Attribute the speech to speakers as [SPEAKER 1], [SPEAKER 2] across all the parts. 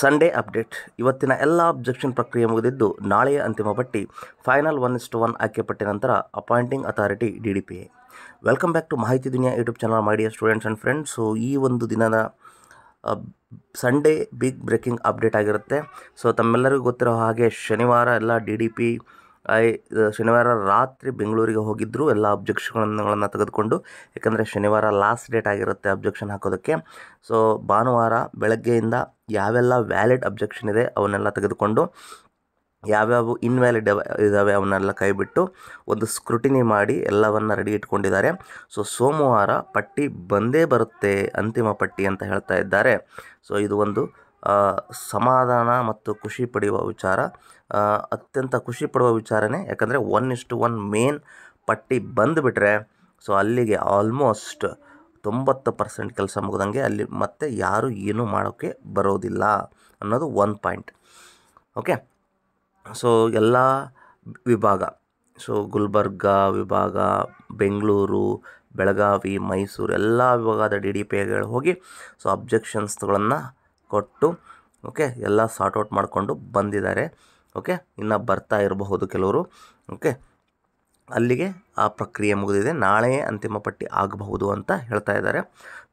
[SPEAKER 1] Sunday update ಇವತ್ತಿನ ಎಲ್ಲ objection ಪ್ರಕ್ರಿಯೆ ಮುಗಿದಿದ್ದು ನಾಳೆಯ ಅಂತಿಮ ಪಟ್ಟಿ ಫೈನಲ್ ಒನ್ ಇಸ್ಟು ಒನ್ ಪಟ್ಟಿ ನಂತರ appointing authority D D P A welcome back to Mahiti Duniya YouTube channel ಮಾಡಿಯ ಸ್ಟೂಡೆಂಟ್ಸ್ ಆ್ಯಂಡ್ ಫ್ರೆಂಡ್ಸ್ ಸೊ ಈ ಒಂದು ದಿನದ ಸಂಡೇ ಬಿಗ್ ಬ್ರೇಕಿಂಗ್ ಅಪ್ಡೇಟ್ ಆಗಿರುತ್ತೆ ಸೊ ತಮ್ಮೆಲ್ಲರಿಗೂ ಗೊತ್ತಿರೋ ಹಾಗೆ ಶನಿವಾರ ಎಲ್ಲ ಡಿ ಡಿ ಪಿ ಐ ಶನಿವಾರ ರಾತ್ರಿ ಬೆಂಗಳೂರಿಗೆ ಹೋಗಿದ್ದರು ಎಲ್ಲ ಅಬ್ಜೆಕ್ಷನ್ಗಳನ್ನು ತೆಗೆದುಕೊಂಡು ಯಾಕಂದರೆ ಶನಿವಾರ ಲಾಸ್ಟ್ ಡೇಟ್ ಆಗಿರುತ್ತೆ ಅಬ್ಜೆಕ್ಷನ್ ಹಾಕೋದಕ್ಕೆ ಸೊ ಭಾನುವಾರ ಬೆಳಗ್ಗೆಯಿಂದ ಯಾವೆಲ್ಲ ವ್ಯಾಲಿಡ್ ಅಬ್ಜೆಕ್ಷನ್ ಇದೆ ಅವನ್ನೆಲ್ಲ ತೆಗೆದುಕೊಂಡು ಯಾವ್ಯಾವ ಇನ್ವ್ಯಾಲಿಡ್ ಇದ್ದಾವೆ ಅವನ್ನೆಲ್ಲ ಕೈಬಿಟ್ಟು ಒಂದು ಸ್ಕ್ರೂಟಿನಿ ಮಾಡಿ ಎಲ್ಲವನ್ನು ರೆಡಿ ಇಟ್ಕೊಂಡಿದ್ದಾರೆ ಸೊ ಸೋಮವಾರ ಪಟ್ಟಿ ಬಂದೇ ಬರುತ್ತೆ ಅಂತಿಮ ಪಟ್ಟಿ ಅಂತ ಹೇಳ್ತಾ ಇದ್ದಾರೆ ಸೊ ಇದು ಒಂದು ಸಮಾಧಾನ ಮತ್ತು ಖುಷಿ ಪಡೆಯುವ ವಿಚಾರ ಅತ್ಯಂತ ಖುಷಿ ಪಡುವ ವಿಚಾರನೇ ಯಾಕಂದರೆ ಒನ್ ಇಷ್ಟು ಒನ್ ಮೇನ್ ಪಟ್ಟಿ ಬಂದುಬಿಟ್ರೆ ಸೊ ಅಲ್ಲಿಗೆ ಆಲ್ಮೋಸ್ಟ್ ತೊಂಬತ್ತು ಪರ್ಸೆಂಟ್ ಕೆಲಸ ಮುಗ್ದಂಗೆ ಅಲ್ಲಿ ಮತ್ತೆ ಯಾರು ಏನೂ ಮಾಡೋಕ್ಕೆ ಬರೋದಿಲ್ಲ ಅನ್ನೋದು ಒನ್ ಪಾಯಿಂಟ್ ಓಕೆ ಸೊ ಎಲ್ಲ ವಿಭಾಗ ಸೊ ಗುಲ್ಬರ್ಗ ವಿಭಾಗ ಬೆಂಗಳೂರು ಬೆಳಗಾವಿ ಮೈಸೂರು ಎಲ್ಲ ವಿಭಾಗದ ಡಿ ಡಿ ಪಿಗಳು ಹೋಗಿ ಸೊ ಅಬ್ಜೆಕ್ಷನ್ಸ್ಗಳನ್ನು ಕೊಟ್ಟು ಓಕೆ ಎಲ್ಲ ಸಾರ್ಟ್ಔಟ್ ಮಾಡಿಕೊಂಡು ಬಂದಿದ್ದಾರೆ ಓಕೆ ಇನ್ನು ಬರ್ತಾ ಇರಬಹುದು ಕೆಲವರು ಓಕೆ ಅಲ್ಲಿಗೆ ಆ ಪ್ರಕ್ರಿಯೆ ಮುಗಿದಿದೆ ನಾಳೆಯೇ ಅಂತಿಮ ಪಟ್ಟಿ ಆಗಬಹುದು ಅಂತ ಹೇಳ್ತಾ ಇದ್ದಾರೆ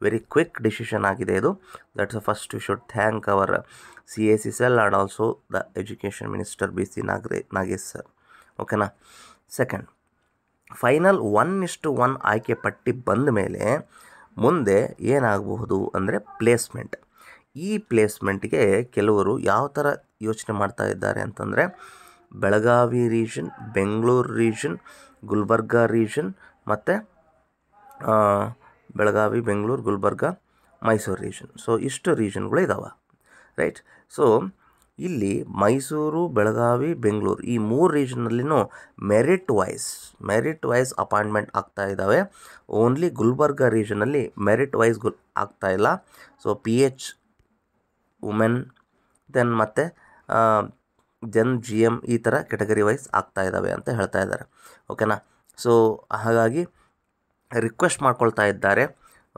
[SPEAKER 1] ವೆರಿ ಕ್ವಿಕ್ ಡಿಸಿಷನ್ ಆಗಿದೆ ಇದು that's a first you should thank our C A C cell and also the education minister B C ನಾಗ್ರೇ ನಾಗೇಶ್ ಸರ್ ಓಕೆನಾ ಸೆಕೆಂಡ್ ಫೈನಲ್ ಒನ್ ಇಷ್ಟು ಒನ್ ಆಯ್ಕೆ ಪಟ್ಟಿ ಬಂದ ಮೇಲೆ ಮುಂದೆ ಏನಾಗಬಹುದು ಅಂದರೆ ಪ್ಲೇಸ್ಮೆಂಟ್ ಈ ಪ್ಲೇಸ್ಮೆಂಟ್ಗೆ ಕೆಲವರು ಯಾವ ಥರ ಯೋಚನೆ ಮಾಡ್ತಾ ಇದ್ದಾರೆ ಅಂತಂದರೆ Belagavi region Bengaluru region Gulbarga region ಮತ್ತು ಬೆಳಗಾವಿ ಬೆಂಗಳೂರು ಗುಲ್ಬರ್ಗ ಮೈಸೂರು ರೀಜನ್ ಸೊ ಇಷ್ಟು ರೀಜನ್ಗಳು ಇದ್ದಾವೆ ರೈಟ್ ಸೊ ಇಲ್ಲಿ ಮೈಸೂರು ಬೆಳಗಾವಿ ಬೆಂಗಳೂರು ಈ ಮೂರು ರೀಜನಲ್ಲಿನೂ merit wise merit wise appointment ಆಗ್ತಾ ಇದ್ದಾವೆ ಓನ್ಲಿ ಗುಲ್ಬರ್ಗ ರೀಜನಲ್ಲಿ ಮೆರಿಟ್ ವೈಸ್ ಗುಲ್ ಆಗ್ತಾ ಇಲ್ಲ so P H women then ಮತ್ತು ಜೆನ್ ಜಿ ಎಮ್ ಈ ಥರ ಕೆಟಗರಿ ವೈಸ್ ಆಗ್ತಾ ಇದ್ದಾವೆ ಅಂತ ಹೇಳ್ತಾ ಇದ್ದಾರೆ ಓಕೆನಾ ಸೊ ಹಾಗಾಗಿ ರಿಕ್ವೆಸ್ಟ್ ಮಾಡ್ಕೊಳ್ತಾ ಇದ್ದಾರೆ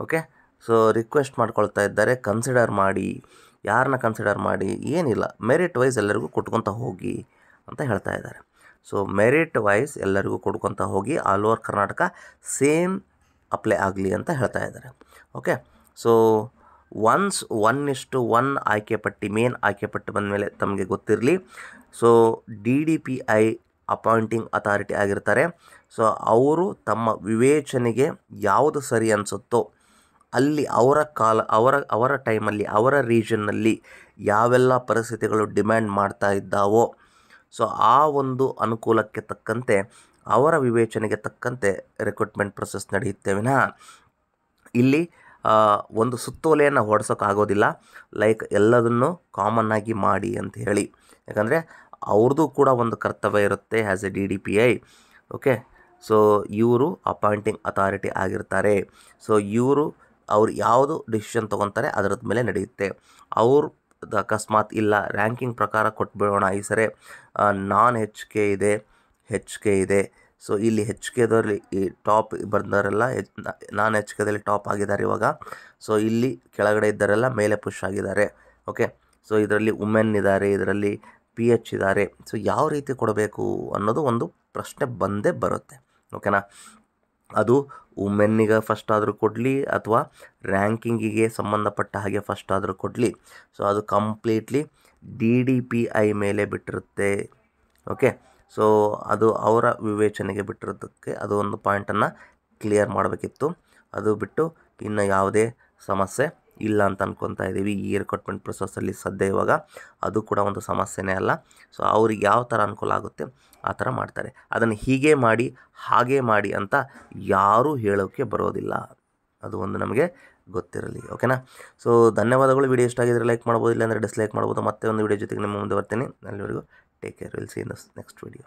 [SPEAKER 1] ಓಕೆ ಸೊ ರಿಕ್ವೆಸ್ಟ್ ಮಾಡ್ಕೊಳ್ತಾ ಇದ್ದಾರೆ ಕನ್ಸಿಡರ್ ಮಾಡಿ ಯಾರನ್ನ ಕನ್ಸಿಡರ್ ಮಾಡಿ ಏನಿಲ್ಲ ಮೆರಿಟ್ ವೈಸ್ ಎಲ್ಲರಿಗೂ ಕೊಟ್ಕೊತ ಹೋಗಿ ಅಂತ ಹೇಳ್ತಾ ಇದ್ದಾರೆ ಸೊ ಮೆರಿಟ್ ವೈಸ್ ಎಲ್ಲರಿಗೂ ಕೊಡ್ಕೊತ ಹೋಗಿ all over Karnataka same apply ಆಗಲಿ ಅಂತ ಹೇಳ್ತಾ ಇದ್ದಾರೆ ಓಕೆ ಸೊ ಒನ್ಸ್ ಒನ್ ಇಷ್ಟು ಒನ್ ಆಯ್ಕೆ ಪಟ್ಟಿ ಮೇನ್ ಆಯ್ಕೆ ಪಟ್ಟಿ ಬಂದಮೇಲೆ ತಮಗೆ ಗೊತ್ತಿರಲಿ so D D P I appointing authority ಆಗಿರ್ತಾರೆ ಸೊ ಅವರು ತಮ್ಮ ವಿವೇಚನೆಗೆ ಯಾವುದು ಸರಿ ಅನಿಸುತ್ತೋ ಅಲ್ಲಿ ಅವರ ಕಾಲ ಅವರ ಅವರ ಟೈಮಲ್ಲಿ ಅವರ ರೀಜನ್ನಲ್ಲಿ ಯಾವೆಲ್ಲ ಪರಿಸ್ಥಿತಿಗಳು ಡಿಮ್ಯಾಂಡ್ ಮಾಡ್ತಾ ಇದ್ದಾವೋ ಸೊ ಆ ಒಂದು ಅನುಕೂಲಕ್ಕೆ ತಕ್ಕಂತೆ ಅವರ ವಿವೇಚನೆಗೆ ತಕ್ಕಂತೆ ರಿಕ್ರೂಟ್ಮೆಂಟ್ ಪ್ರೊಸೆಸ್ ನಡೆಯುತ್ತೆ ವಿನಃ ಇಲ್ಲಿ ಒಂದು ಸುತ್ತೋಲೆಯನ್ನು ಹೊಡ್ಸೋಕ್ಕಾಗೋದಿಲ್ಲ ಲೈಕ್ ಎಲ್ಲದನ್ನು ಕಾಮನ್ನಾಗಿ ಮಾಡಿ ಅಂತ ಹೇಳಿ ಯಾಕಂದರೆ ಅವ್ರದ್ದು ಕೂಡ ಒಂದು ಕರ್ತವ್ಯ ಇರುತ್ತೆ as a D D P I okay so ಇವರು ಅಪಾಯಿಂಟಿಂಗ್ ಅಥಾರಿಟಿ ಆಗಿರ್ತಾರೆ ಸೊ ಇವರು ಅವ್ರು ಯಾವುದು ಡಿಸಿಷನ್ ತೊಗೊತಾರೆ ಅದರದ ಮೇಲೆ ನಡೆಯುತ್ತೆ ಅವ್ರ ಅಕಸ್ಮಾತ್ ಇಲ್ಲ ರ್ಯಾಂಕಿಂಗ್ ಪ್ರಕಾರ ಕೊಟ್ಬಿಡೋಣ ಈ ಸರಿ ನಾನ್ ಹೆಚ್ ಕೆ ಇದೆ ಹೆಚ್ ಕೆ ಇದೆ ಸೊ ಇಲ್ಲಿ ಹೆಚ್ ಕೆದವ್ರಲ್ಲಿ ಈ ಟಾಪ್ ಬಂದವರೆಲ್ಲ ನಾನ್ ಹೆಚ್ ಕೆದಲ್ಲಿ ಟಾಪ್ ಆಗಿದ್ದಾರೆ ಇವಾಗ ಸೊ ಇಲ್ಲಿ ಕೆಳಗಡೆ ಇದ್ದಾರೆಲ್ಲ ಮೇಲೆ ಪುಷ್ ಆಗಿದ್ದಾರೆ ಓಕೆ ಸೊ ಇದರಲ್ಲಿ ವುಮೆನ್ ಇದ್ದಾರೆ ಇದರಲ್ಲಿ ಪಿ ಎಚ್ ಇದ್ದಾರೆ ಸೊ ಯಾವ ರೀತಿ ಕೊಡಬೇಕು ಅನ್ನೋದು ಒಂದು ಪ್ರಶ್ನೆ ಬಂದೇ ಬರುತ್ತೆ ಓಕೆನಾ ಅದು ವುಮೆನ್ನಿಗೆ ಫಸ್ಟ್ ಆದರೂ ಕೊಡಲಿ ಅಥವಾ ರ್ಯಾಂಕಿಂಗಿಗೆ ಸಂಬಂಧಪಟ್ಟ ಹಾಗೆ ಫಸ್ಟ್ ಆದರೂ ಕೊಡಲಿ ಸೊ ಅದು completely D D P I ಮೇಲೆ ಬಿಟ್ಟಿರುತ್ತೆ ಓಕೆ ಸೊ ಅದು ಅವರ ವಿವೇಚನೆಗೆ ಬಿಟ್ಟಿರೋದಕ್ಕೆ ಅದು ಒಂದು ಪಾಯಿಂಟನ್ನು ಕ್ಲಿಯರ್ ಮಾಡಬೇಕಿತ್ತು ಅದು ಬಿಟ್ಟು ಇನ್ನು ಯಾವುದೇ ಸಮಸ್ಯೆ ಇಲ್ಲ ಅಂತ ಅಂದ್ಕೊತಾ ಇದ್ದೀವಿ ಈ ರಿಕ್ರೂಟ್ಮೆಂಟ್ ಪ್ರೊಸೆಸ್ಸಲ್ಲಿ ಸದ್ಯ ಇವಾಗ ಅದು ಕೂಡ ಒಂದು ಸಮಸ್ಯೆನೇ ಅಲ್ಲ ಸೊ ಅವ್ರಿಗೆ ಯಾವ ಥರ ಅನುಕೂಲ ಆಗುತ್ತೆ ಆ ಥರ ಮಾಡ್ತಾರೆ ಅದನ್ನು ಹೀಗೆ ಮಾಡಿ ಹಾಗೆ ಮಾಡಿ ಅಂತ ಯಾರೂ ಹೇಳೋಕ್ಕೆ ಬರೋದಿಲ್ಲ ಅದು ಒಂದು ನಮಗೆ ಗೊತ್ತಿರಲಿ ಓಕೆನಾ ಸೊ ಧನ್ಯವಾದಗಳು ವಿಡಿಯೋ ಇಷ್ಟ ಆಗಿದ್ರೆ ಲೈಕ್ ಮಾಡ್ಬೋದು ಇಲ್ಲಾಂದರೆ ಡಿಸ್ಲೈಕ್ ಮಾಡ್ಬೋದು ಮತ್ತೆ ಒಂದು ವಿಡಿಯೋ ಜೊತೆಗೆ ನಿಮ್ಮ ಮುಂದೆ ಬರ್ತೀನಿ ಅಲ್ಲಿವರೆಗೂ Take care. We'll see you in the next video.